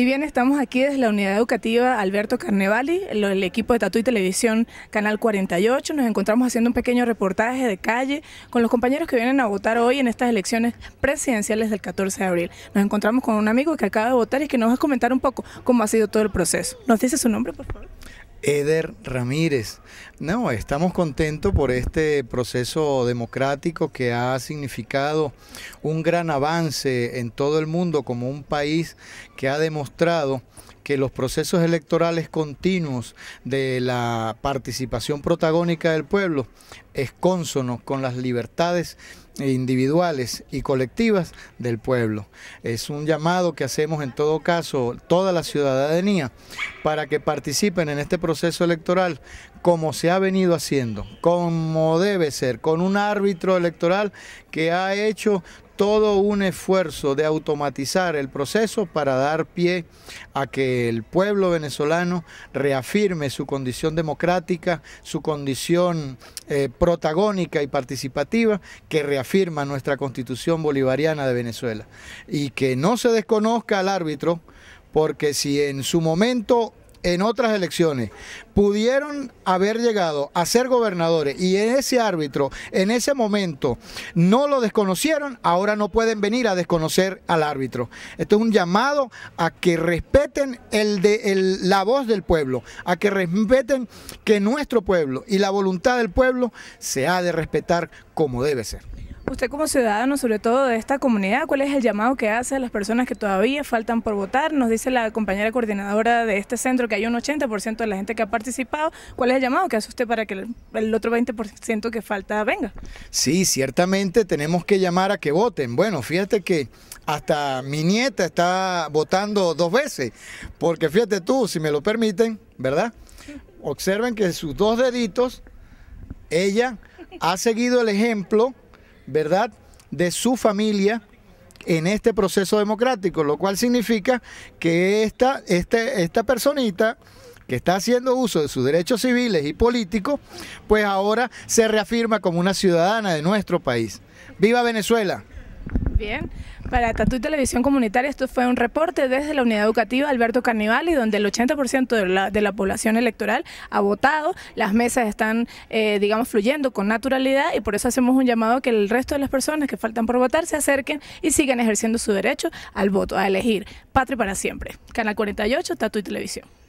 Y bien, estamos aquí desde la unidad educativa Alberto Carnevali, el, equipo de Tatu y Televisión Canal 48. Nos encontramos haciendo un pequeño reportaje de calle con los compañeros que vienen a votar hoy en estas elecciones presidenciales del 14 de abril. Nos encontramos con un amigo que acaba de votar y que nos va a comentar un poco cómo ha sido todo el proceso. ¿Nos dice su nombre, por favor? Eder Ramírez. No, estamos contentos por este proceso democrático que ha significado un gran avance en todo el mundo como un país que ha demostrado que los procesos electorales continuos de la participación protagónica del pueblo es cónsono con las libertades individuales y colectivas del pueblo. Es un llamado que hacemos en todo caso toda la ciudadanía para que participen en este proceso electoral como se ha venido haciendo, como debe ser, con un árbitro electoral que ha hecho todo un esfuerzo de automatizar el proceso para dar pie a que el pueblo venezolano reafirme su condición democrática, su condición eh, protagónica y participativa que reafirma nuestra constitución bolivariana de Venezuela. Y que no se desconozca al árbitro, porque si en su momento en otras elecciones pudieron haber llegado a ser gobernadores y en ese árbitro en ese momento no lo desconocieron, ahora no pueden venir a desconocer al árbitro. Esto es un llamado a que respeten la voz del pueblo, a que respeten que nuestro pueblo y la voluntad del pueblo se ha de respetar como debe ser. Usted como ciudadano, sobre todo de esta comunidad, ¿cuál es el llamado que hace a las personas que todavía faltan por votar? Nos dice la compañera coordinadora de este centro que hay un 80% de la gente que ha participado. ¿Cuál es el llamado que hace usted para que el otro 20% que falta venga? Sí, ciertamente tenemos que llamar a que voten. Bueno, fíjate que hasta mi nieta está votando dos veces, porque fíjate tú, si me lo permiten, ¿verdad? Observen que sus dos deditos, ella ha seguido el ejemplo ¿verdad?, de su familia en este proceso democrático, lo cual significa que esta, este, esta personita que está haciendo uso de sus derechos civiles y políticos, pues ahora se reafirma como una ciudadana de nuestro país. ¡Viva Venezuela! bien. Para Tatu y Televisión Comunitaria, esto fue un reporte desde la unidad educativa Alberto y donde el 80% de la, de la, población electoral ha votado. Las mesas están, eh, digamos, fluyendo con naturalidad y por eso hacemos un llamado a que el resto de las personas que faltan por votar se acerquen y sigan ejerciendo su derecho al voto, a elegir. Patria para siempre. Canal 48, Tatu y Televisión.